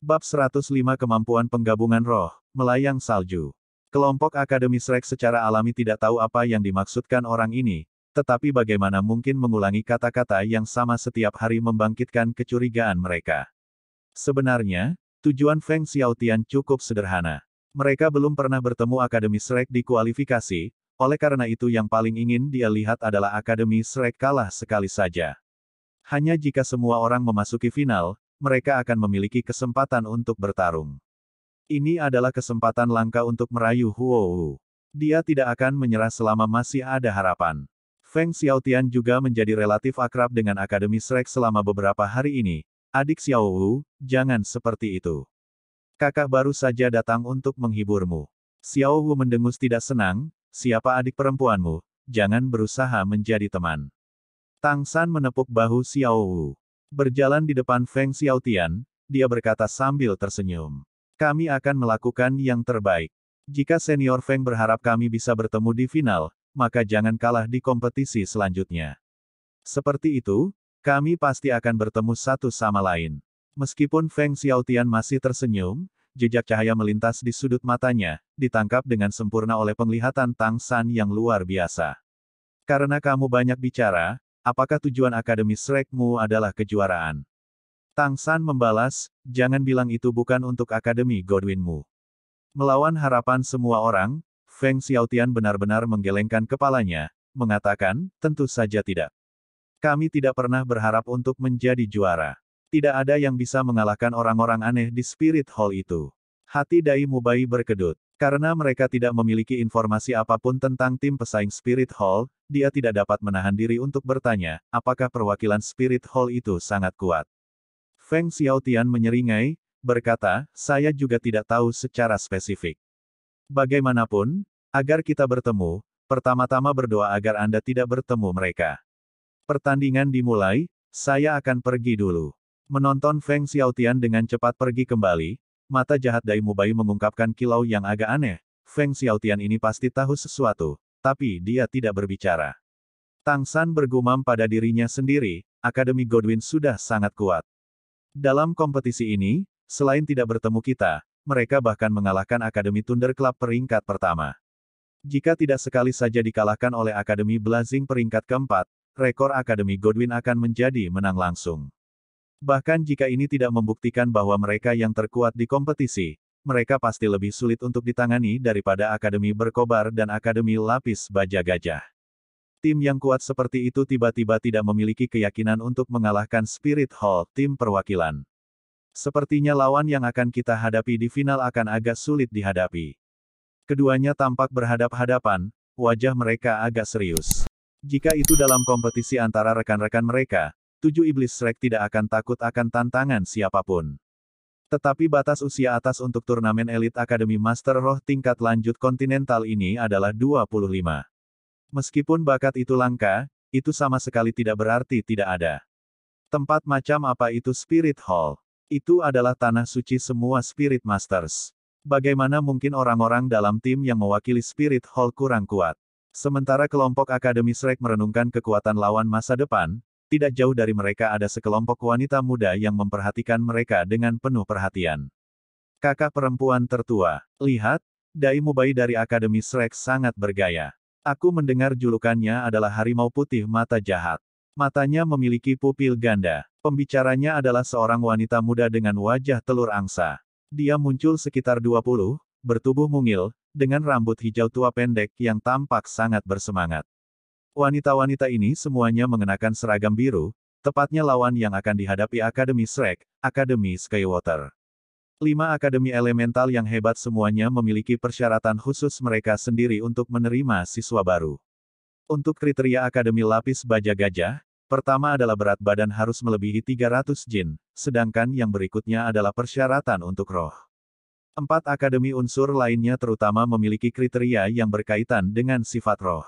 Bab 105 Kemampuan Penggabungan Roh, Melayang Salju. Kelompok Akademi Srek secara alami tidak tahu apa yang dimaksudkan orang ini, tetapi bagaimana mungkin mengulangi kata-kata yang sama setiap hari membangkitkan kecurigaan mereka. Sebenarnya, tujuan Feng Xiaotian cukup sederhana. Mereka belum pernah bertemu Akademi Srek di kualifikasi, oleh karena itu yang paling ingin dia lihat adalah Akademi Srek kalah sekali saja. Hanya jika semua orang memasuki final, mereka akan memiliki kesempatan untuk bertarung. Ini adalah kesempatan langka untuk merayu Huo Wu. Dia tidak akan menyerah selama masih ada harapan. Feng Xiaotian juga menjadi relatif akrab dengan Akademi Shrek selama beberapa hari ini. Adik Xiao Wu, jangan seperti itu. Kakak baru saja datang untuk menghiburmu. Xiao Wu mendengus tidak senang, siapa adik perempuanmu, jangan berusaha menjadi teman. Tang San menepuk bahu Xiao Wu. Berjalan di depan Feng Xiaotian, dia berkata sambil tersenyum. Kami akan melakukan yang terbaik. Jika senior Feng berharap kami bisa bertemu di final, maka jangan kalah di kompetisi selanjutnya. Seperti itu, kami pasti akan bertemu satu sama lain. Meskipun Feng Xiaotian masih tersenyum, jejak cahaya melintas di sudut matanya, ditangkap dengan sempurna oleh penglihatan Tang San yang luar biasa. Karena kamu banyak bicara, apakah tujuan akademi Srekmu adalah kejuaraan? Tang San membalas, jangan bilang itu bukan untuk akademi Godwinmu. Melawan harapan semua orang, Feng Xiaotian benar-benar menggelengkan kepalanya, mengatakan, tentu saja tidak. Kami tidak pernah berharap untuk menjadi juara. Tidak ada yang bisa mengalahkan orang-orang aneh di Spirit Hall itu. Hati Dai Mubai berkedut. Karena mereka tidak memiliki informasi apapun tentang tim pesaing Spirit Hall, dia tidak dapat menahan diri untuk bertanya, apakah perwakilan Spirit Hall itu sangat kuat. Feng Xiaotian menyeringai, berkata, saya juga tidak tahu secara spesifik. Bagaimanapun, agar kita bertemu, pertama-tama berdoa agar Anda tidak bertemu mereka. Pertandingan dimulai, saya akan pergi dulu. Menonton Feng Xiaotian dengan cepat pergi kembali, Mata jahat Dai Mubai mengungkapkan kilau yang agak aneh, Feng Xiaotian ini pasti tahu sesuatu, tapi dia tidak berbicara. Tang San bergumam pada dirinya sendiri, Akademi Godwin sudah sangat kuat. Dalam kompetisi ini, selain tidak bertemu kita, mereka bahkan mengalahkan Akademi Thunder Club peringkat pertama. Jika tidak sekali saja dikalahkan oleh Akademi Blazing peringkat keempat, rekor Akademi Godwin akan menjadi menang langsung. Bahkan jika ini tidak membuktikan bahwa mereka yang terkuat di kompetisi, mereka pasti lebih sulit untuk ditangani daripada Akademi Berkobar dan Akademi Lapis Baja Gajah. Tim yang kuat seperti itu tiba-tiba tidak memiliki keyakinan untuk mengalahkan Spirit Hall, tim perwakilan. Sepertinya lawan yang akan kita hadapi di final akan agak sulit dihadapi. Keduanya tampak berhadap-hadapan, wajah mereka agak serius. Jika itu dalam kompetisi antara rekan-rekan mereka, tujuh iblis Shrek tidak akan takut akan tantangan siapapun. Tetapi batas usia atas untuk turnamen elit Akademi Master Roh tingkat lanjut kontinental ini adalah 25. Meskipun bakat itu langka, itu sama sekali tidak berarti tidak ada. Tempat macam apa itu Spirit Hall? Itu adalah tanah suci semua Spirit Masters. Bagaimana mungkin orang-orang dalam tim yang mewakili Spirit Hall kurang kuat? Sementara kelompok Akademi Shrek merenungkan kekuatan lawan masa depan, tidak jauh dari mereka ada sekelompok wanita muda yang memperhatikan mereka dengan penuh perhatian. Kakak perempuan tertua, lihat, Dai Mubai dari Akademi Srek sangat bergaya. Aku mendengar julukannya adalah harimau putih mata jahat. Matanya memiliki pupil ganda. Pembicaranya adalah seorang wanita muda dengan wajah telur angsa. Dia muncul sekitar 20, bertubuh mungil, dengan rambut hijau tua pendek yang tampak sangat bersemangat. Wanita-wanita ini semuanya mengenakan seragam biru, tepatnya lawan yang akan dihadapi Akademi Shrek, Akademi Skywater. Lima akademi elemental yang hebat semuanya memiliki persyaratan khusus mereka sendiri untuk menerima siswa baru. Untuk kriteria akademi lapis baja gajah, pertama adalah berat badan harus melebihi 300 jin, sedangkan yang berikutnya adalah persyaratan untuk roh. Empat akademi unsur lainnya terutama memiliki kriteria yang berkaitan dengan sifat roh.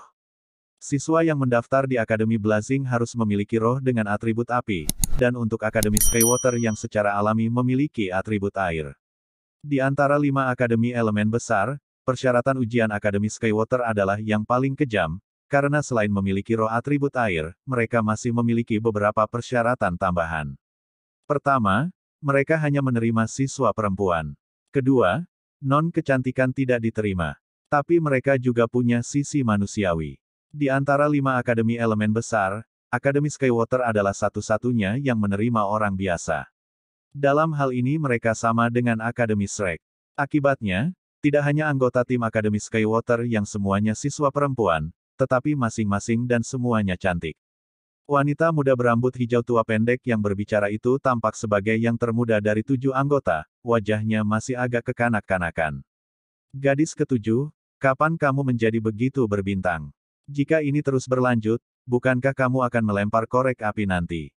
Siswa yang mendaftar di Akademi Blazing harus memiliki roh dengan atribut api, dan untuk Akademi Skywater yang secara alami memiliki atribut air. Di antara lima akademi elemen besar, persyaratan ujian Akademi Skywater adalah yang paling kejam, karena selain memiliki roh atribut air, mereka masih memiliki beberapa persyaratan tambahan. Pertama, mereka hanya menerima siswa perempuan. Kedua, non kecantikan tidak diterima. Tapi mereka juga punya sisi manusiawi. Di antara lima akademi elemen besar, Akademi Skywater adalah satu-satunya yang menerima orang biasa. Dalam hal ini mereka sama dengan Akademi Shrek. Akibatnya, tidak hanya anggota tim Akademi Skywater yang semuanya siswa perempuan, tetapi masing-masing dan semuanya cantik. Wanita muda berambut hijau tua pendek yang berbicara itu tampak sebagai yang termuda dari tujuh anggota, wajahnya masih agak kekanak-kanakan. Gadis ketujuh, kapan kamu menjadi begitu berbintang? Jika ini terus berlanjut, bukankah kamu akan melempar korek api nanti?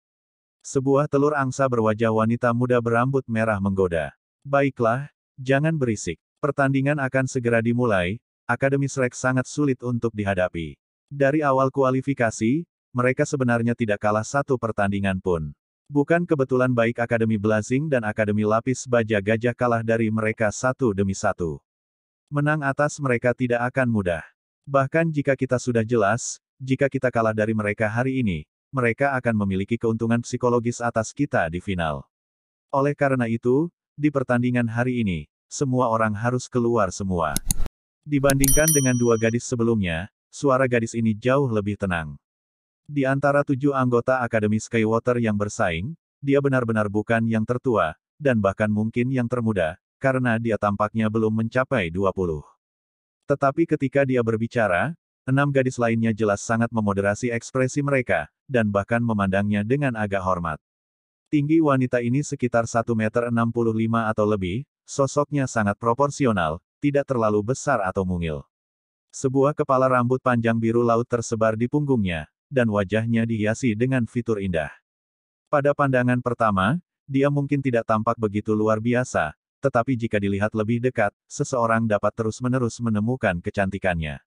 Sebuah telur angsa berwajah wanita muda berambut merah menggoda. Baiklah, jangan berisik. Pertandingan akan segera dimulai, Akademi Srek sangat sulit untuk dihadapi. Dari awal kualifikasi, mereka sebenarnya tidak kalah satu pertandingan pun. Bukan kebetulan baik Akademi Blazing dan Akademi Lapis Baja Gajah kalah dari mereka satu demi satu. Menang atas mereka tidak akan mudah. Bahkan jika kita sudah jelas, jika kita kalah dari mereka hari ini, mereka akan memiliki keuntungan psikologis atas kita di final. Oleh karena itu, di pertandingan hari ini, semua orang harus keluar semua. Dibandingkan dengan dua gadis sebelumnya, suara gadis ini jauh lebih tenang. Di antara tujuh anggota Akademi Skywater yang bersaing, dia benar-benar bukan yang tertua, dan bahkan mungkin yang termuda, karena dia tampaknya belum mencapai 20. Tetapi ketika dia berbicara, enam gadis lainnya jelas sangat memoderasi ekspresi mereka, dan bahkan memandangnya dengan agak hormat. Tinggi wanita ini sekitar 1 meter 65 atau lebih, sosoknya sangat proporsional, tidak terlalu besar atau mungil. Sebuah kepala rambut panjang biru laut tersebar di punggungnya, dan wajahnya dihiasi dengan fitur indah. Pada pandangan pertama, dia mungkin tidak tampak begitu luar biasa, tetapi jika dilihat lebih dekat, seseorang dapat terus-menerus menemukan kecantikannya.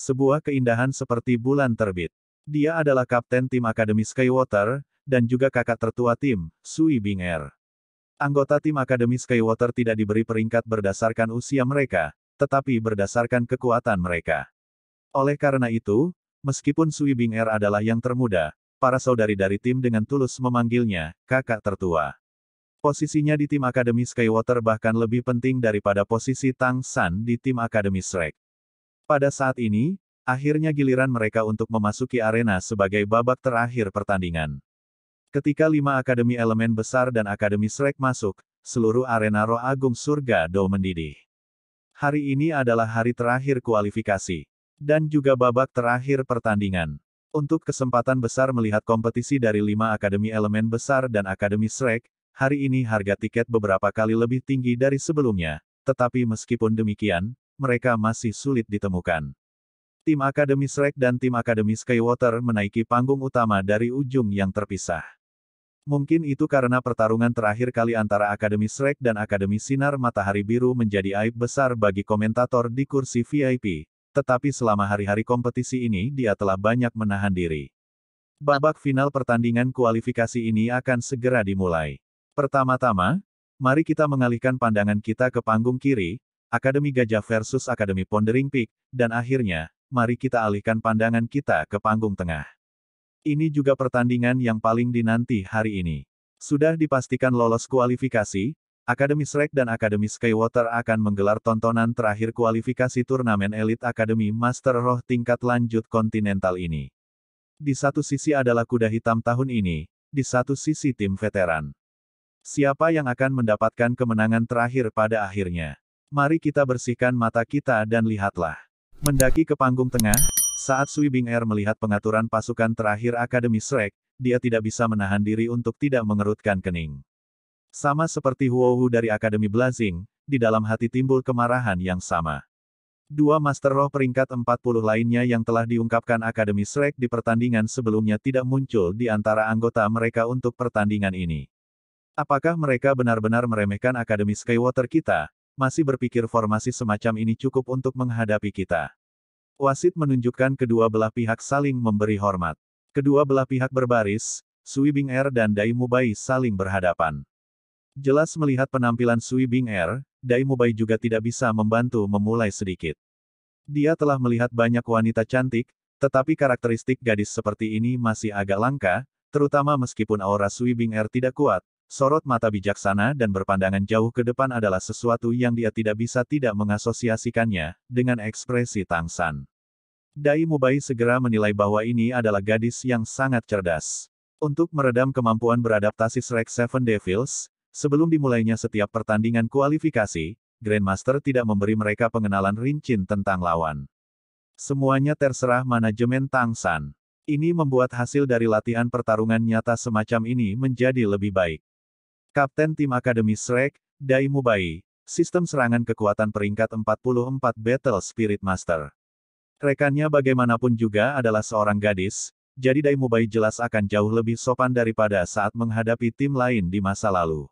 Sebuah keindahan seperti bulan terbit. Dia adalah kapten tim Akademi Skywater dan juga kakak tertua tim, Sui Bing Er. Anggota tim Akademi Skywater tidak diberi peringkat berdasarkan usia mereka, tetapi berdasarkan kekuatan mereka. Oleh karena itu, meskipun Sui Bing Er adalah yang termuda, para saudari dari tim dengan tulus memanggilnya, kakak tertua. Posisinya di tim Akademi skywater bahkan lebih penting daripada posisi Tang San di tim Akademi Shrek. Pada saat ini, akhirnya giliran mereka untuk memasuki arena sebagai babak terakhir pertandingan. Ketika lima Akademi Elemen Besar dan Akademi Shrek masuk, seluruh arena roh agung surga Do mendidih. Hari ini adalah hari terakhir kualifikasi. Dan juga babak terakhir pertandingan. Untuk kesempatan besar melihat kompetisi dari lima Akademi Elemen Besar dan Akademi Shrek, hari ini harga tiket beberapa kali lebih tinggi dari sebelumnya, tetapi meskipun demikian, mereka masih sulit ditemukan. Tim Akademi Shrek dan tim Akademi Skywater menaiki panggung utama dari ujung yang terpisah. Mungkin itu karena pertarungan terakhir kali antara Akademi Shrek dan Akademi Sinar Matahari Biru menjadi aib besar bagi komentator di kursi VIP, tetapi selama hari-hari kompetisi ini dia telah banyak menahan diri. Babak final pertandingan kualifikasi ini akan segera dimulai. Pertama-tama, mari kita mengalihkan pandangan kita ke panggung kiri, Akademi Gajah versus Akademi Pondering Peak, dan akhirnya, mari kita alihkan pandangan kita ke panggung tengah. Ini juga pertandingan yang paling dinanti hari ini. Sudah dipastikan lolos kualifikasi, Akademi srek dan Akademi Skywater akan menggelar tontonan terakhir kualifikasi turnamen elit Akademi Master Roh tingkat lanjut kontinental ini. Di satu sisi adalah kuda hitam tahun ini, di satu sisi tim veteran. Siapa yang akan mendapatkan kemenangan terakhir pada akhirnya? Mari kita bersihkan mata kita dan lihatlah. Mendaki ke panggung tengah, saat Sui Bing Er melihat pengaturan pasukan terakhir Akademi Shrek, dia tidak bisa menahan diri untuk tidak mengerutkan kening. Sama seperti Huo Hu dari Akademi Blazing, di dalam hati timbul kemarahan yang sama. Dua Master Roh peringkat 40 lainnya yang telah diungkapkan Akademi Shrek di pertandingan sebelumnya tidak muncul di antara anggota mereka untuk pertandingan ini. Apakah mereka benar-benar meremehkan Akademi skywater kita? Masih berpikir formasi semacam ini cukup untuk menghadapi kita. Wasit menunjukkan kedua belah pihak saling memberi hormat. Kedua belah pihak berbaris, Sui Bing Er dan Dai Mubai saling berhadapan. Jelas melihat penampilan Sui Bing Er, Dai Mubai juga tidak bisa membantu memulai sedikit. Dia telah melihat banyak wanita cantik, tetapi karakteristik gadis seperti ini masih agak langka, terutama meskipun aura Sui Bing Er tidak kuat, Sorot mata bijaksana dan berpandangan jauh ke depan adalah sesuatu yang dia tidak bisa tidak mengasosiasikannya dengan ekspresi Tang San. Dai Mubai segera menilai bahwa ini adalah gadis yang sangat cerdas. Untuk meredam kemampuan beradaptasi Shrek Seven Devils, sebelum dimulainya setiap pertandingan kualifikasi, Grandmaster tidak memberi mereka pengenalan rincin tentang lawan. Semuanya terserah manajemen Tang San. Ini membuat hasil dari latihan pertarungan nyata semacam ini menjadi lebih baik. Kapten tim Akademi Shrek, Dai Mubai. Sistem serangan kekuatan peringkat 44 Battle Spirit Master. Rekannya bagaimanapun juga adalah seorang gadis, jadi Dai Mubai jelas akan jauh lebih sopan daripada saat menghadapi tim lain di masa lalu.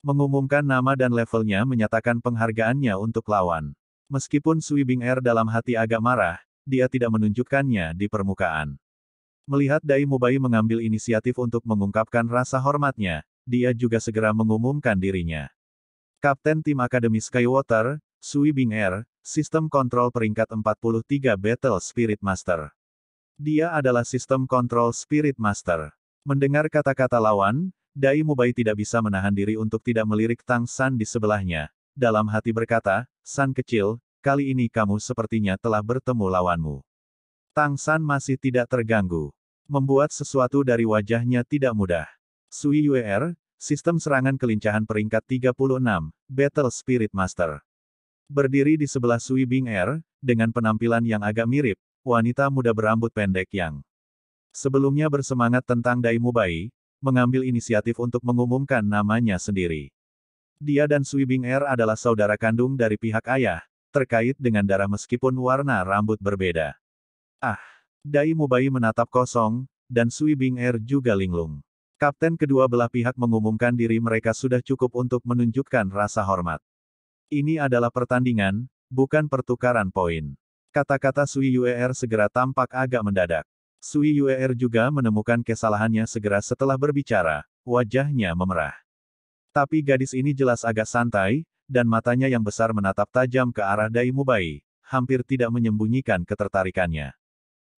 Mengumumkan nama dan levelnya menyatakan penghargaannya untuk lawan. Meskipun Sui Bing Er dalam hati agak marah, dia tidak menunjukkannya di permukaan. Melihat Dai Mubai mengambil inisiatif untuk mengungkapkan rasa hormatnya, dia juga segera mengumumkan dirinya. Kapten tim Akademi Skywater, Sui Bing Air, sistem kontrol peringkat 43 Battle Spirit Master. Dia adalah sistem kontrol Spirit Master. Mendengar kata-kata lawan, Dai Mubai tidak bisa menahan diri untuk tidak melirik Tang San di sebelahnya. Dalam hati berkata, San kecil, kali ini kamu sepertinya telah bertemu lawanmu. Tang San masih tidak terganggu. Membuat sesuatu dari wajahnya tidak mudah. Sui UER, Sistem Serangan Kelincahan Peringkat 36, Battle Spirit Master. Berdiri di sebelah Sui Bing Er, dengan penampilan yang agak mirip, wanita muda berambut pendek yang sebelumnya bersemangat tentang Dai Mubai, mengambil inisiatif untuk mengumumkan namanya sendiri. Dia dan Sui Bing Er adalah saudara kandung dari pihak ayah, terkait dengan darah meskipun warna rambut berbeda. Ah, Dai Mubai menatap kosong, dan Sui Bing Er juga linglung. Kapten kedua belah pihak mengumumkan diri mereka sudah cukup untuk menunjukkan rasa hormat. Ini adalah pertandingan, bukan pertukaran poin. Kata-kata Sui Yuer segera tampak agak mendadak. Sui Yuer juga menemukan kesalahannya segera setelah berbicara, wajahnya memerah. Tapi gadis ini jelas agak santai, dan matanya yang besar menatap tajam ke arah Dai Mubai, hampir tidak menyembunyikan ketertarikannya.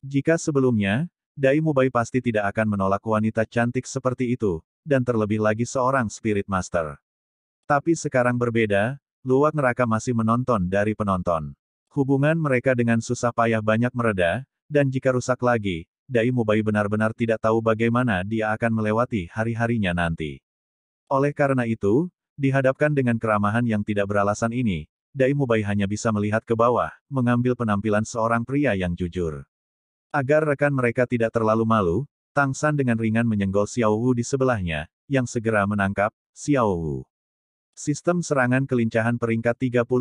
Jika sebelumnya, Dai Mubai pasti tidak akan menolak wanita cantik seperti itu, dan terlebih lagi seorang Spirit Master. Tapi sekarang berbeda, luak neraka masih menonton dari penonton. Hubungan mereka dengan susah payah banyak mereda, dan jika rusak lagi, Dai Mubai benar-benar tidak tahu bagaimana dia akan melewati hari-harinya nanti. Oleh karena itu, dihadapkan dengan keramahan yang tidak beralasan ini, Dai Mubai hanya bisa melihat ke bawah, mengambil penampilan seorang pria yang jujur. Agar rekan mereka tidak terlalu malu, Tang San dengan ringan menyenggol Xiao Wu di sebelahnya, yang segera menangkap Xiao Wu. Sistem serangan kelincahan peringkat 38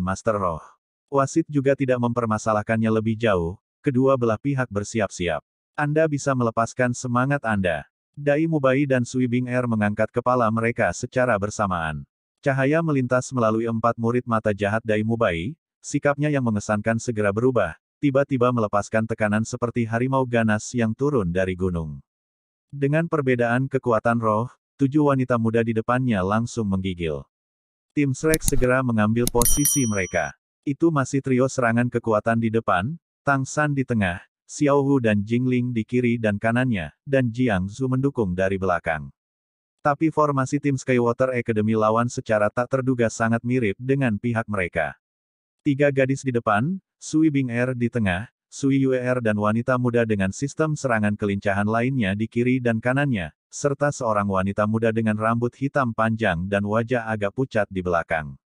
Master Roh. Wasit juga tidak mempermasalahkannya lebih jauh, kedua belah pihak bersiap-siap. Anda bisa melepaskan semangat Anda. Dai Mubai dan Sui Bing Er mengangkat kepala mereka secara bersamaan. Cahaya melintas melalui empat murid mata jahat Dai Mubai, sikapnya yang mengesankan segera berubah, tiba-tiba melepaskan tekanan seperti harimau ganas yang turun dari gunung. Dengan perbedaan kekuatan roh, tujuh wanita muda di depannya langsung menggigil. Tim Shrek segera mengambil posisi mereka. Itu masih trio serangan kekuatan di depan, Tang San di tengah, Xiao Hu dan Jing Ling di kiri dan kanannya, dan Jiang Zhu mendukung dari belakang. Tapi formasi tim Skywater Academy lawan secara tak terduga sangat mirip dengan pihak mereka. Tiga gadis di depan, Sui Bing Er di tengah, Sui Yue Er dan wanita muda dengan sistem serangan kelincahan lainnya di kiri dan kanannya, serta seorang wanita muda dengan rambut hitam panjang dan wajah agak pucat di belakang.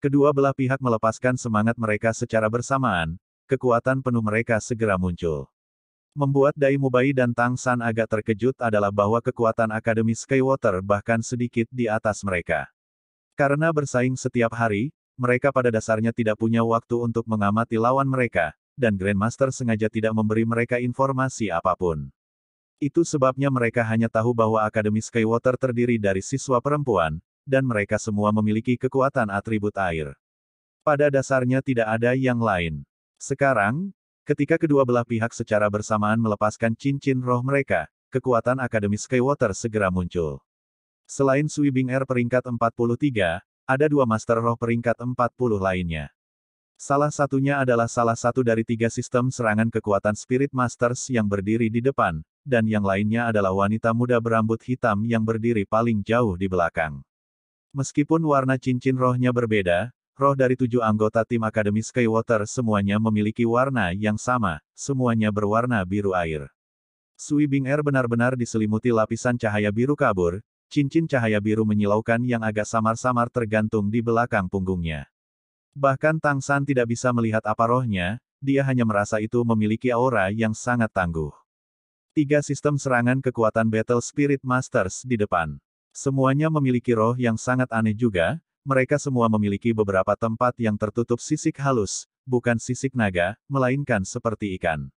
Kedua belah pihak melepaskan semangat mereka secara bersamaan, kekuatan penuh mereka segera muncul. Membuat Dai Mubai dan Tang San agak terkejut adalah bahwa kekuatan Akademi Skywater bahkan sedikit di atas mereka. Karena bersaing setiap hari, mereka pada dasarnya tidak punya waktu untuk mengamati lawan mereka, dan Grandmaster sengaja tidak memberi mereka informasi apapun. Itu sebabnya mereka hanya tahu bahwa Akademi Skywater terdiri dari siswa perempuan, dan mereka semua memiliki kekuatan atribut air. Pada dasarnya tidak ada yang lain. Sekarang, ketika kedua belah pihak secara bersamaan melepaskan cincin roh mereka, kekuatan Akademi Skywater segera muncul. Selain Sweeping Air peringkat 43, ada dua Master Roh peringkat 40 lainnya. Salah satunya adalah salah satu dari tiga sistem serangan kekuatan Spirit Masters yang berdiri di depan, dan yang lainnya adalah wanita muda berambut hitam yang berdiri paling jauh di belakang. Meskipun warna cincin rohnya berbeda, roh dari tujuh anggota tim Akademi Skywater semuanya memiliki warna yang sama, semuanya berwarna biru air. Sweeping Air er benar-benar diselimuti lapisan cahaya biru kabur, cincin cahaya biru menyilaukan yang agak samar-samar tergantung di belakang punggungnya. Bahkan Tang San tidak bisa melihat apa rohnya, dia hanya merasa itu memiliki aura yang sangat tangguh. Tiga sistem serangan kekuatan Battle Spirit Masters di depan. Semuanya memiliki roh yang sangat aneh juga, mereka semua memiliki beberapa tempat yang tertutup sisik halus, bukan sisik naga, melainkan seperti ikan.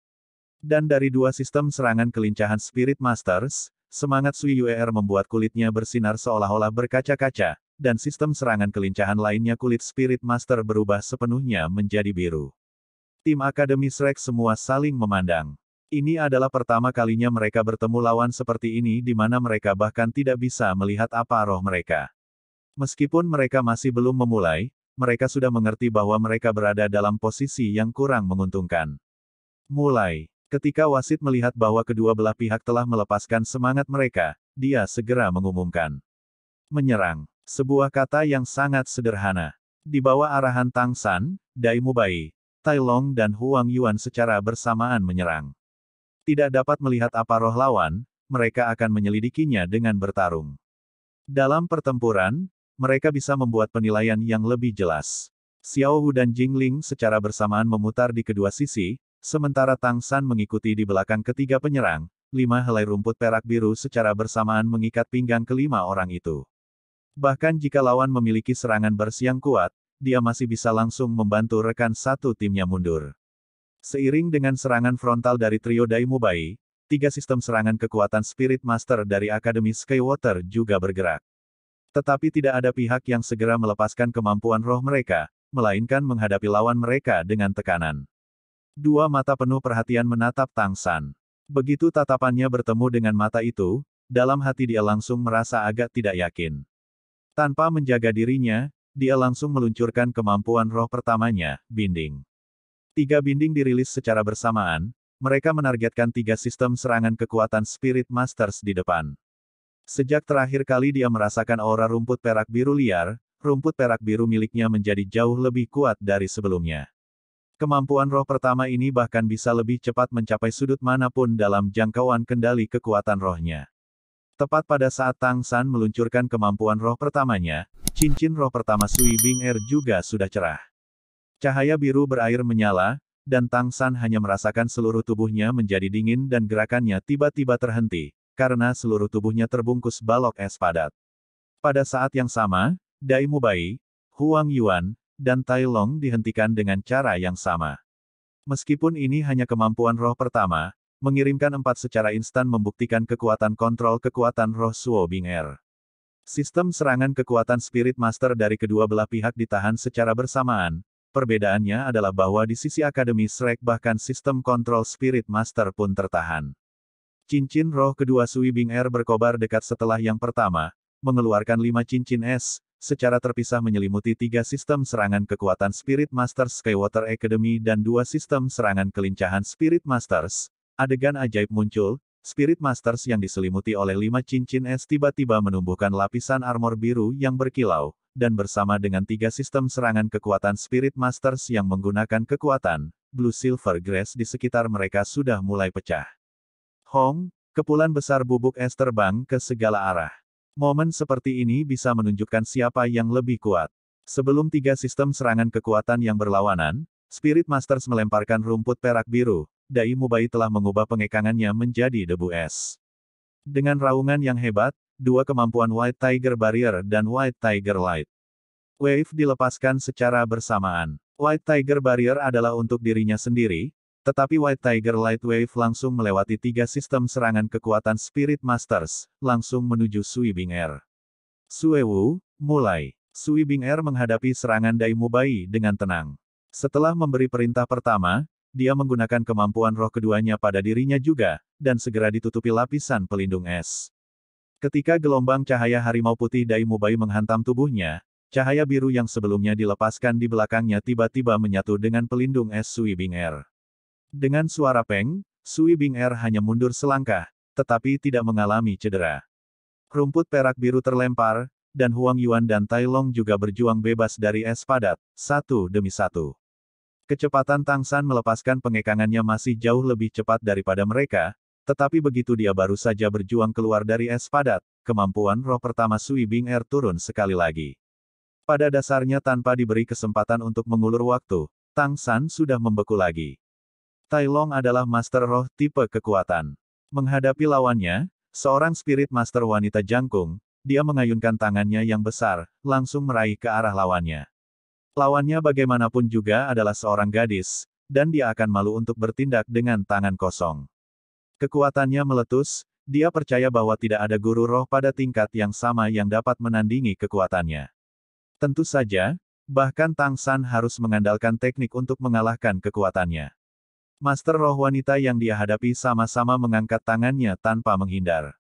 Dan dari dua sistem serangan kelincahan Spirit Masters, semangat Sui Yuer membuat kulitnya bersinar seolah-olah berkaca-kaca, dan sistem serangan kelincahan lainnya kulit Spirit Master berubah sepenuhnya menjadi biru. Tim Akademi Shrek semua saling memandang. Ini adalah pertama kalinya mereka bertemu lawan seperti ini di mana mereka bahkan tidak bisa melihat apa roh mereka. Meskipun mereka masih belum memulai, mereka sudah mengerti bahwa mereka berada dalam posisi yang kurang menguntungkan. Mulai. Ketika wasit melihat bahwa kedua belah pihak telah melepaskan semangat mereka, dia segera mengumumkan. Menyerang. Sebuah kata yang sangat sederhana. Di bawah arahan Tang San, Dai Mubai, Tai Long dan Huang Yuan secara bersamaan menyerang. Tidak dapat melihat apa roh lawan, mereka akan menyelidikinya dengan bertarung. Dalam pertempuran, mereka bisa membuat penilaian yang lebih jelas. Xiao Hu dan Jing Ling secara bersamaan memutar di kedua sisi, Sementara Tang San mengikuti di belakang ketiga penyerang, lima helai rumput perak biru secara bersamaan mengikat pinggang kelima orang itu. Bahkan jika lawan memiliki serangan bersiang kuat, dia masih bisa langsung membantu rekan satu timnya mundur. Seiring dengan serangan frontal dari trio Mubai, tiga sistem serangan kekuatan Spirit Master dari Akademi Skywater juga bergerak. Tetapi tidak ada pihak yang segera melepaskan kemampuan roh mereka, melainkan menghadapi lawan mereka dengan tekanan. Dua mata penuh perhatian menatap Tang San. Begitu tatapannya bertemu dengan mata itu, dalam hati dia langsung merasa agak tidak yakin. Tanpa menjaga dirinya, dia langsung meluncurkan kemampuan roh pertamanya, binding. Tiga binding dirilis secara bersamaan, mereka menargetkan tiga sistem serangan kekuatan Spirit Masters di depan. Sejak terakhir kali dia merasakan aura rumput perak biru liar, rumput perak biru miliknya menjadi jauh lebih kuat dari sebelumnya. Kemampuan roh pertama ini bahkan bisa lebih cepat mencapai sudut manapun dalam jangkauan kendali kekuatan rohnya. Tepat pada saat Tang San meluncurkan kemampuan roh pertamanya, cincin roh pertama Sui Bing Er juga sudah cerah. Cahaya biru berair menyala, dan Tang San hanya merasakan seluruh tubuhnya menjadi dingin dan gerakannya tiba-tiba terhenti, karena seluruh tubuhnya terbungkus balok es padat. Pada saat yang sama, Dai Mubai, Huang Yuan, dan Tai Long dihentikan dengan cara yang sama. Meskipun ini hanya kemampuan roh pertama, mengirimkan empat secara instan membuktikan kekuatan kontrol kekuatan roh Suo Bing Er. Sistem serangan kekuatan Spirit Master dari kedua belah pihak ditahan secara bersamaan, perbedaannya adalah bahwa di sisi Akademi Shrek bahkan sistem kontrol Spirit Master pun tertahan. Cincin roh kedua Sui Bing Er berkobar dekat setelah yang pertama, mengeluarkan lima cincin es, secara terpisah menyelimuti tiga sistem serangan kekuatan Spirit Masters Skywater Academy dan dua sistem serangan kelincahan Spirit Masters. Adegan ajaib muncul, Spirit Masters yang diselimuti oleh lima cincin es tiba-tiba menumbuhkan lapisan armor biru yang berkilau, dan bersama dengan tiga sistem serangan kekuatan Spirit Masters yang menggunakan kekuatan, Blue Silver Grass di sekitar mereka sudah mulai pecah. Hong, kepulan besar bubuk es terbang ke segala arah. Momen seperti ini bisa menunjukkan siapa yang lebih kuat. Sebelum tiga sistem serangan kekuatan yang berlawanan, Spirit Masters melemparkan rumput perak biru, Dai Mubai telah mengubah pengekangannya menjadi debu es. Dengan raungan yang hebat, dua kemampuan White Tiger Barrier dan White Tiger Light. Wave dilepaskan secara bersamaan. White Tiger Barrier adalah untuk dirinya sendiri, tetapi White Tiger Light Wave langsung melewati tiga sistem serangan kekuatan Spirit Masters, langsung menuju Sui Bing Air. Suewu, mulai. Sui Bing Air menghadapi serangan Dai Mubai dengan tenang. Setelah memberi perintah pertama, dia menggunakan kemampuan roh keduanya pada dirinya juga, dan segera ditutupi lapisan pelindung es. Ketika gelombang cahaya harimau putih Dai Mubai menghantam tubuhnya, cahaya biru yang sebelumnya dilepaskan di belakangnya tiba-tiba menyatu dengan pelindung es Sui Bing Air. Dengan suara peng, Sui Bing Er hanya mundur selangkah, tetapi tidak mengalami cedera. Rumput perak biru terlempar, dan Huang Yuan dan Tai Long juga berjuang bebas dari es padat, satu demi satu. Kecepatan Tang San melepaskan pengekangannya masih jauh lebih cepat daripada mereka, tetapi begitu dia baru saja berjuang keluar dari es padat, kemampuan roh pertama Sui Bing Er turun sekali lagi. Pada dasarnya tanpa diberi kesempatan untuk mengulur waktu, Tang San sudah membeku lagi. Tai Long adalah Master Roh tipe kekuatan. Menghadapi lawannya, seorang Spirit Master wanita jangkung, dia mengayunkan tangannya yang besar, langsung meraih ke arah lawannya. Lawannya bagaimanapun juga adalah seorang gadis, dan dia akan malu untuk bertindak dengan tangan kosong. Kekuatannya meletus, dia percaya bahwa tidak ada guru roh pada tingkat yang sama yang dapat menandingi kekuatannya. Tentu saja, bahkan Tang San harus mengandalkan teknik untuk mengalahkan kekuatannya. Master roh wanita yang dia hadapi sama-sama mengangkat tangannya tanpa menghindar.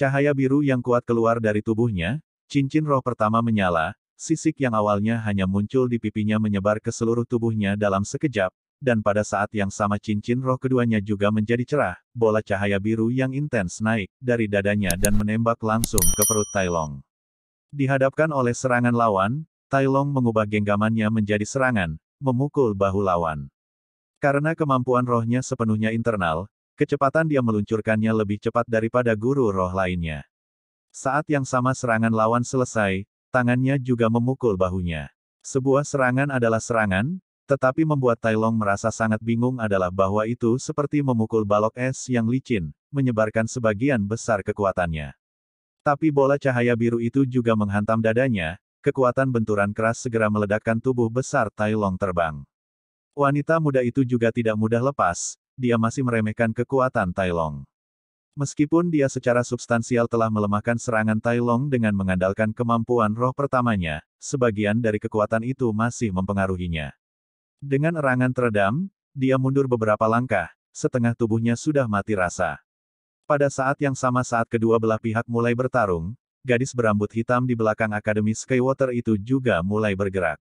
Cahaya biru yang kuat keluar dari tubuhnya, cincin roh pertama menyala, sisik yang awalnya hanya muncul di pipinya menyebar ke seluruh tubuhnya dalam sekejap, dan pada saat yang sama cincin roh keduanya juga menjadi cerah, bola cahaya biru yang intens naik dari dadanya dan menembak langsung ke perut Tailong. Dihadapkan oleh serangan lawan, Tailong mengubah genggamannya menjadi serangan, memukul bahu lawan. Karena kemampuan rohnya sepenuhnya internal, kecepatan dia meluncurkannya lebih cepat daripada guru roh lainnya. Saat yang sama serangan lawan selesai, tangannya juga memukul bahunya. Sebuah serangan adalah serangan, tetapi membuat Tai Long merasa sangat bingung adalah bahwa itu seperti memukul balok es yang licin, menyebarkan sebagian besar kekuatannya. Tapi bola cahaya biru itu juga menghantam dadanya, kekuatan benturan keras segera meledakkan tubuh besar Tai Long terbang. Wanita muda itu juga tidak mudah lepas, dia masih meremehkan kekuatan Tai Long. Meskipun dia secara substansial telah melemahkan serangan Tai Long dengan mengandalkan kemampuan roh pertamanya, sebagian dari kekuatan itu masih mempengaruhinya. Dengan erangan teredam, dia mundur beberapa langkah, setengah tubuhnya sudah mati rasa. Pada saat yang sama saat kedua belah pihak mulai bertarung, gadis berambut hitam di belakang Akademi Skywater itu juga mulai bergerak.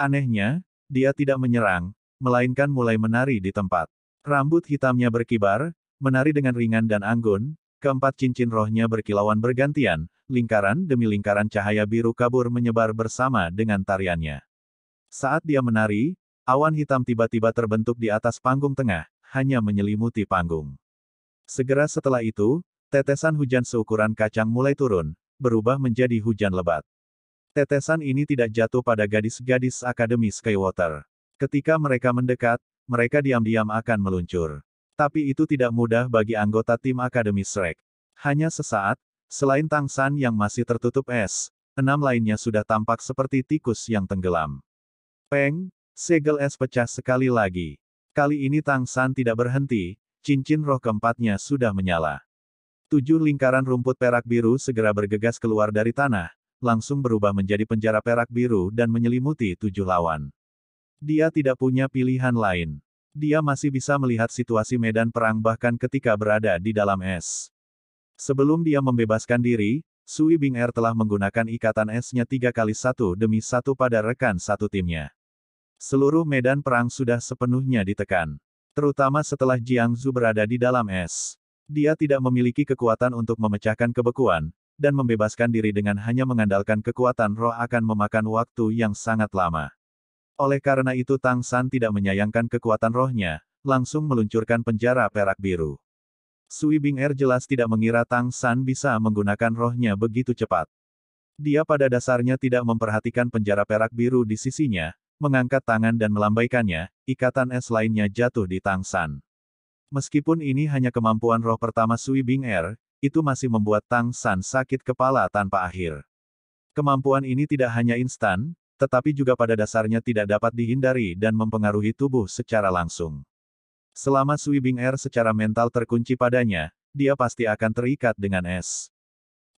Anehnya, dia tidak menyerang, melainkan mulai menari di tempat. Rambut hitamnya berkibar, menari dengan ringan dan anggun, keempat cincin rohnya berkilauan bergantian, lingkaran demi lingkaran cahaya biru kabur menyebar bersama dengan tariannya. Saat dia menari, awan hitam tiba-tiba terbentuk di atas panggung tengah, hanya menyelimuti panggung. Segera setelah itu, tetesan hujan seukuran kacang mulai turun, berubah menjadi hujan lebat. Tetesan ini tidak jatuh pada gadis-gadis Akademi Skywater. Ketika mereka mendekat, mereka diam-diam akan meluncur. Tapi itu tidak mudah bagi anggota tim Akademi Shrek. Hanya sesaat, selain Tang San yang masih tertutup es, enam lainnya sudah tampak seperti tikus yang tenggelam. Peng, segel es pecah sekali lagi. Kali ini Tang San tidak berhenti, cincin roh keempatnya sudah menyala. Tujuh lingkaran rumput perak biru segera bergegas keluar dari tanah, langsung berubah menjadi penjara perak biru dan menyelimuti tujuh lawan. Dia tidak punya pilihan lain. Dia masih bisa melihat situasi medan perang bahkan ketika berada di dalam es. Sebelum dia membebaskan diri, Sui Bing Er telah menggunakan ikatan esnya tiga kali satu demi satu pada rekan satu timnya. Seluruh medan perang sudah sepenuhnya ditekan. Terutama setelah Jiang Zhu berada di dalam es. Dia tidak memiliki kekuatan untuk memecahkan kebekuan, dan membebaskan diri dengan hanya mengandalkan kekuatan roh akan memakan waktu yang sangat lama. Oleh karena itu Tang San tidak menyayangkan kekuatan rohnya, langsung meluncurkan penjara perak biru. Sui Bing Er jelas tidak mengira Tang San bisa menggunakan rohnya begitu cepat. Dia pada dasarnya tidak memperhatikan penjara perak biru di sisinya, mengangkat tangan dan melambaikannya, ikatan es lainnya jatuh di Tang San. Meskipun ini hanya kemampuan roh pertama Sui Bing Er, itu masih membuat Tang San sakit kepala tanpa akhir. Kemampuan ini tidak hanya instan, tetapi juga pada dasarnya tidak dapat dihindari dan mempengaruhi tubuh secara langsung. Selama Sweeping Air er secara mental terkunci padanya, dia pasti akan terikat dengan es.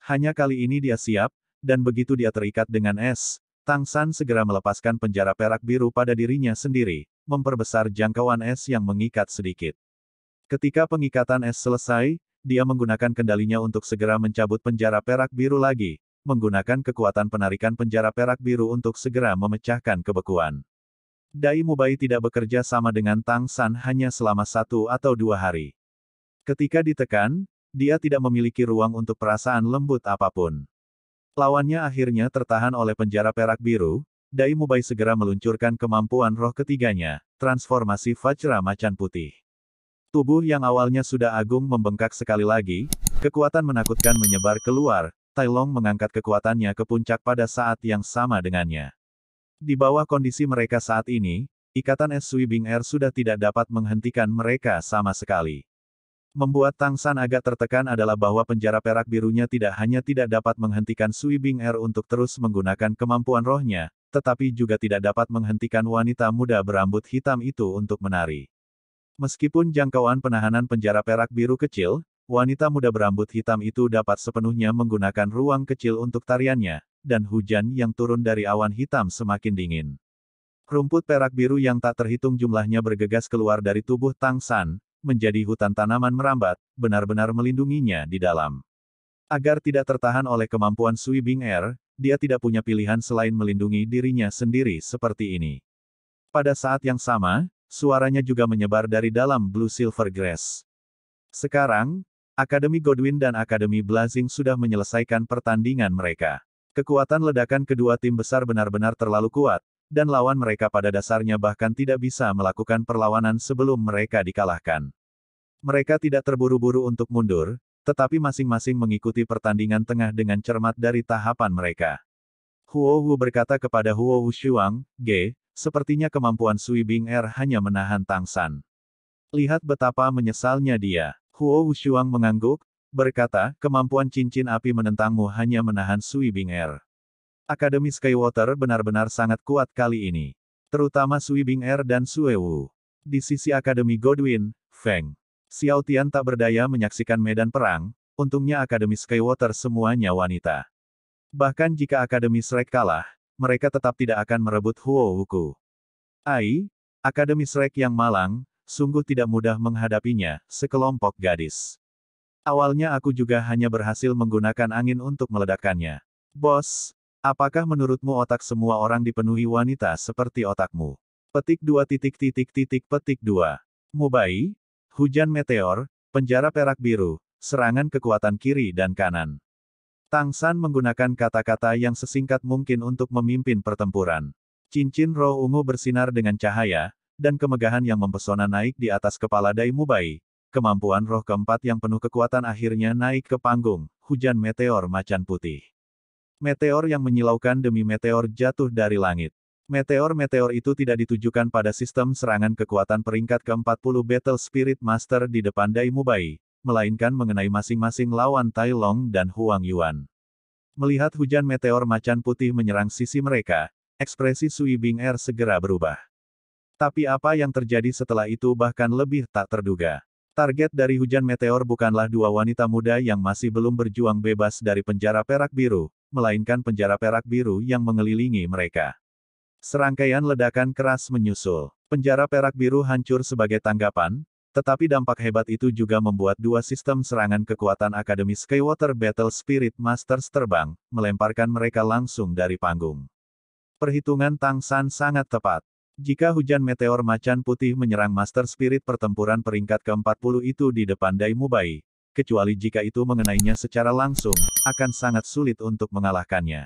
Hanya kali ini dia siap, dan begitu dia terikat dengan es, Tang San segera melepaskan penjara perak biru pada dirinya sendiri, memperbesar jangkauan es yang mengikat sedikit. Ketika pengikatan es selesai, dia menggunakan kendalinya untuk segera mencabut penjara perak biru lagi, menggunakan kekuatan penarikan penjara perak biru untuk segera memecahkan kebekuan. Dai Mubai tidak bekerja sama dengan Tang San hanya selama satu atau dua hari. Ketika ditekan, dia tidak memiliki ruang untuk perasaan lembut apapun. Lawannya akhirnya tertahan oleh penjara perak biru, Dai Mubai segera meluncurkan kemampuan roh ketiganya, transformasi Vajra Macan Putih. Tubuh yang awalnya sudah agung membengkak sekali lagi, kekuatan menakutkan menyebar keluar, Tai Long mengangkat kekuatannya ke puncak pada saat yang sama dengannya. Di bawah kondisi mereka saat ini, ikatan es Sweeping Air er sudah tidak dapat menghentikan mereka sama sekali. Membuat Tang San agak tertekan adalah bahwa penjara perak birunya tidak hanya tidak dapat menghentikan Sui Bing er untuk terus menggunakan kemampuan rohnya, tetapi juga tidak dapat menghentikan wanita muda berambut hitam itu untuk menari. Meskipun jangkauan penahanan penjara perak biru kecil, wanita muda berambut hitam itu dapat sepenuhnya menggunakan ruang kecil untuk tariannya, dan hujan yang turun dari awan hitam semakin dingin. Rumput perak biru yang tak terhitung jumlahnya bergegas keluar dari tubuh Tang San, menjadi hutan tanaman merambat, benar-benar melindunginya di dalam. Agar tidak tertahan oleh kemampuan Sui Bing Er, dia tidak punya pilihan selain melindungi dirinya sendiri seperti ini. Pada saat yang sama, suaranya juga menyebar dari dalam Blue Silver Grass. Sekarang, Akademi Godwin dan Akademi Blazing sudah menyelesaikan pertandingan mereka. Kekuatan ledakan kedua tim besar benar-benar terlalu kuat, dan lawan mereka pada dasarnya bahkan tidak bisa melakukan perlawanan sebelum mereka dikalahkan. Mereka tidak terburu-buru untuk mundur, tetapi masing-masing mengikuti pertandingan tengah dengan cermat dari tahapan mereka. Huo Hu berkata kepada Huo Hu Shuang, G, sepertinya kemampuan Sui Bing Er hanya menahan Tang San. Lihat betapa menyesalnya dia. Huo Wushuang mengangguk, berkata, kemampuan cincin api menentangmu hanya menahan Sui Bing Er. Akademi Skywater benar-benar sangat kuat kali ini. Terutama Sui Bing Er dan Sue Wu. Di sisi Akademi Godwin, Feng. Xiao Tian tak berdaya menyaksikan medan perang, untungnya Akademi Skywater semuanya wanita. Bahkan jika Akademi Shrek kalah, mereka tetap tidak akan merebut Huo Wuku. Ai, Akademi Shrek yang malang, sungguh tidak mudah menghadapinya, sekelompok gadis. Awalnya aku juga hanya berhasil menggunakan angin untuk meledakkannya. Bos, apakah menurutmu otak semua orang dipenuhi wanita seperti otakmu? Petik dua titik titik titik petik dua. Mubai, hujan meteor, penjara perak biru, serangan kekuatan kiri dan kanan. Tang San menggunakan kata-kata yang sesingkat mungkin untuk memimpin pertempuran. Cincin roh ungu bersinar dengan cahaya, dan kemegahan yang mempesona naik di atas kepala Dai Mubai. Kemampuan roh keempat yang penuh kekuatan akhirnya naik ke panggung, hujan meteor macan putih. Meteor yang menyilaukan demi meteor jatuh dari langit. Meteor-meteor itu tidak ditujukan pada sistem serangan kekuatan peringkat ke-40 Battle Spirit Master di depan Dai Mubai, melainkan mengenai masing-masing lawan Tai Long dan Huang Yuan. Melihat hujan meteor macan putih menyerang sisi mereka, ekspresi Sui Bing Er segera berubah. Tapi apa yang terjadi setelah itu bahkan lebih tak terduga. Target dari hujan meteor bukanlah dua wanita muda yang masih belum berjuang bebas dari penjara perak biru, melainkan penjara perak biru yang mengelilingi mereka. Serangkaian ledakan keras menyusul. Penjara perak biru hancur sebagai tanggapan, tetapi dampak hebat itu juga membuat dua sistem serangan kekuatan Akademi Skywater Battle Spirit Masters terbang, melemparkan mereka langsung dari panggung. Perhitungan Tang San sangat tepat. Jika hujan meteor macan putih menyerang Master Spirit pertempuran peringkat ke-40 itu di depan Daimubai, kecuali jika itu mengenainya secara langsung, akan sangat sulit untuk mengalahkannya.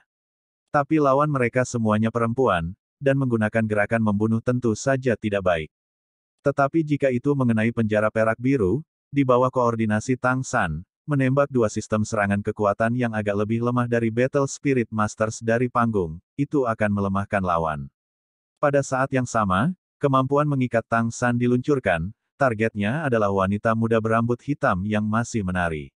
Tapi lawan mereka semuanya perempuan, dan menggunakan gerakan membunuh tentu saja tidak baik. Tetapi jika itu mengenai penjara perak biru, di bawah koordinasi Tang San, menembak dua sistem serangan kekuatan yang agak lebih lemah dari Battle Spirit Masters dari panggung, itu akan melemahkan lawan. Pada saat yang sama, kemampuan mengikat Tang San diluncurkan, targetnya adalah wanita muda berambut hitam yang masih menari.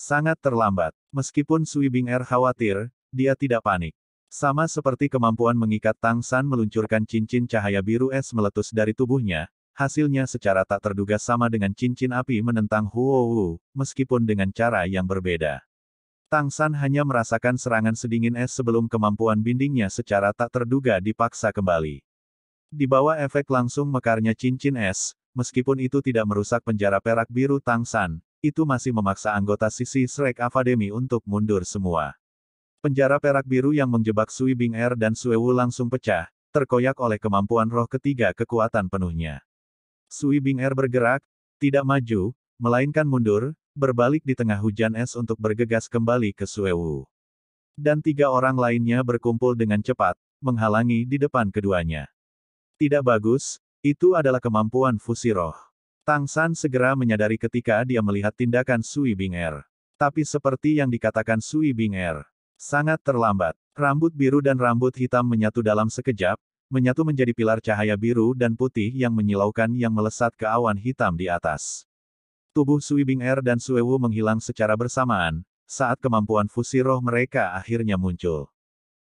Sangat terlambat, meskipun Sui Bing Er khawatir, dia tidak panik. Sama seperti kemampuan mengikat Tang San meluncurkan cincin cahaya biru es meletus dari tubuhnya, hasilnya secara tak terduga sama dengan cincin api menentang Huo Wu, meskipun dengan cara yang berbeda. Tang San hanya merasakan serangan sedingin es sebelum kemampuan bindingnya secara tak terduga dipaksa kembali. Di bawah efek langsung mekarnya cincin es, meskipun itu tidak merusak penjara perak biru Tang San, itu masih memaksa anggota sisi Shrek Academy untuk mundur semua. Penjara perak biru yang menjebak Sui Bing Er dan Suewu langsung pecah, terkoyak oleh kemampuan roh ketiga kekuatan penuhnya. Sui Bing Er bergerak, tidak maju, melainkan mundur, berbalik di tengah hujan es untuk bergegas kembali ke Suewu. Dan tiga orang lainnya berkumpul dengan cepat, menghalangi di depan keduanya. Tidak bagus, itu adalah kemampuan fusi roh. Tang San segera menyadari ketika dia melihat tindakan Sui Bing Er. Tapi seperti yang dikatakan Sui Bing Er, sangat terlambat. Rambut biru dan rambut hitam menyatu dalam sekejap, menyatu menjadi pilar cahaya biru dan putih yang menyilaukan yang melesat ke awan hitam di atas. Tubuh Sui Bing Er dan Suewu menghilang secara bersamaan, saat kemampuan fusi roh mereka akhirnya muncul.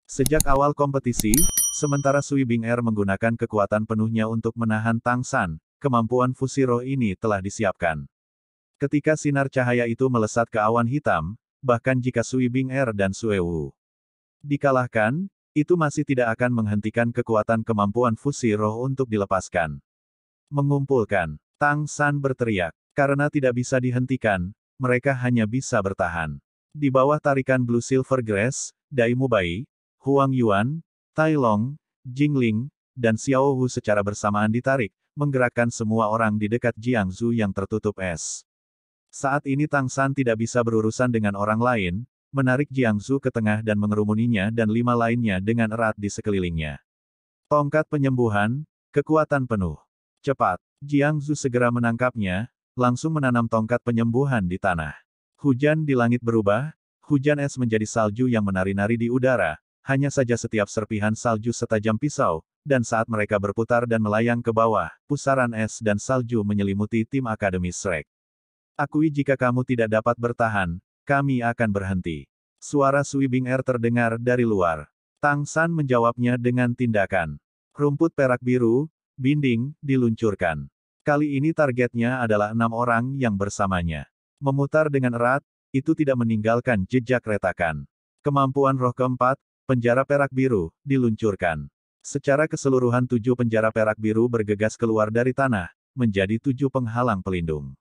Sejak awal kompetisi, sementara Sui Bing Er menggunakan kekuatan penuhnya untuk menahan Tang San, kemampuan fusi roh ini telah disiapkan. Ketika sinar cahaya itu melesat ke awan hitam, bahkan jika Sui Bing Er dan Suewu dikalahkan, itu masih tidak akan menghentikan kekuatan kemampuan fusi roh untuk dilepaskan. Mengumpulkan, Tang San berteriak. Karena tidak bisa dihentikan, mereka hanya bisa bertahan. Di bawah tarikan Blue Silver Grass, Dai Mubai, Huang Yuan, Tai Long, Jing Ling, dan Xiao Hu secara bersamaan ditarik, menggerakkan semua orang di dekat Jiang Zhu yang tertutup es. Saat ini Tang San tidak bisa berurusan dengan orang lain, menarik Jiang Zhu ke tengah dan mengerumuninya dan lima lainnya dengan erat di sekelilingnya. Tongkat penyembuhan, kekuatan penuh. Cepat, Jiang Zhu segera menangkapnya, langsung menanam tongkat penyembuhan di tanah. Hujan di langit berubah, hujan es menjadi salju yang menari-nari di udara, hanya saja setiap serpihan salju setajam pisau, dan saat mereka berputar dan melayang ke bawah, pusaran es dan salju menyelimuti tim Akademi Shrek. Akui jika kamu tidak dapat bertahan, kami akan berhenti. Suara Sweeping Air er terdengar dari luar. Tang San menjawabnya dengan tindakan. Rumput perak biru, binding, diluncurkan. Kali ini targetnya adalah enam orang yang bersamanya. Memutar dengan erat, itu tidak meninggalkan jejak retakan. Kemampuan roh keempat, penjara perak biru, diluncurkan. Secara keseluruhan tujuh penjara perak biru bergegas keluar dari tanah, menjadi tujuh penghalang pelindung.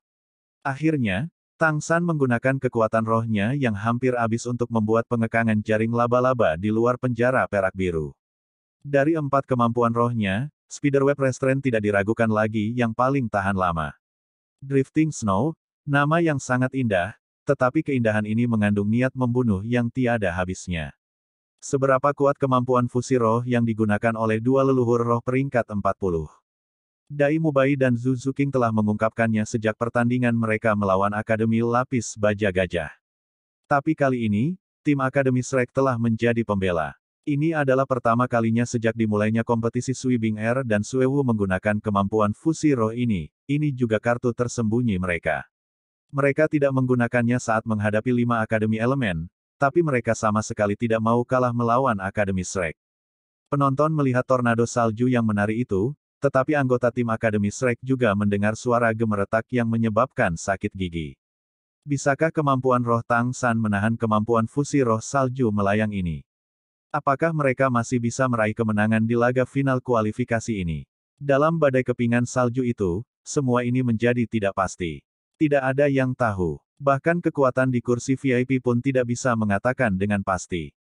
Akhirnya, Tang San menggunakan kekuatan rohnya yang hampir habis untuk membuat pengekangan jaring laba-laba di luar penjara perak biru. Dari empat kemampuan rohnya, Spiderweb Restraint tidak diragukan lagi yang paling tahan lama. Drifting Snow, nama yang sangat indah, tetapi keindahan ini mengandung niat membunuh yang tiada habisnya. Seberapa kuat kemampuan fusi roh yang digunakan oleh dua leluhur roh peringkat 40. Dai Mubai dan Zuzuking telah mengungkapkannya sejak pertandingan mereka melawan Akademi Lapis Baja Gajah. Tapi kali ini, tim Akademi Shrek telah menjadi pembela. Ini adalah pertama kalinya sejak dimulainya kompetisi Sui Bing Air dan Suewu menggunakan kemampuan fusi roh ini, ini juga kartu tersembunyi mereka. Mereka tidak menggunakannya saat menghadapi lima akademi elemen, tapi mereka sama sekali tidak mau kalah melawan akademi Shrek. Penonton melihat tornado salju yang menari itu, tetapi anggota tim akademi Shrek juga mendengar suara gemeretak yang menyebabkan sakit gigi. Bisakah kemampuan roh Tang San menahan kemampuan fusi roh salju melayang ini? Apakah mereka masih bisa meraih kemenangan di laga final kualifikasi ini? Dalam badai kepingan salju itu, semua ini menjadi tidak pasti. Tidak ada yang tahu. Bahkan kekuatan di kursi VIP pun tidak bisa mengatakan dengan pasti.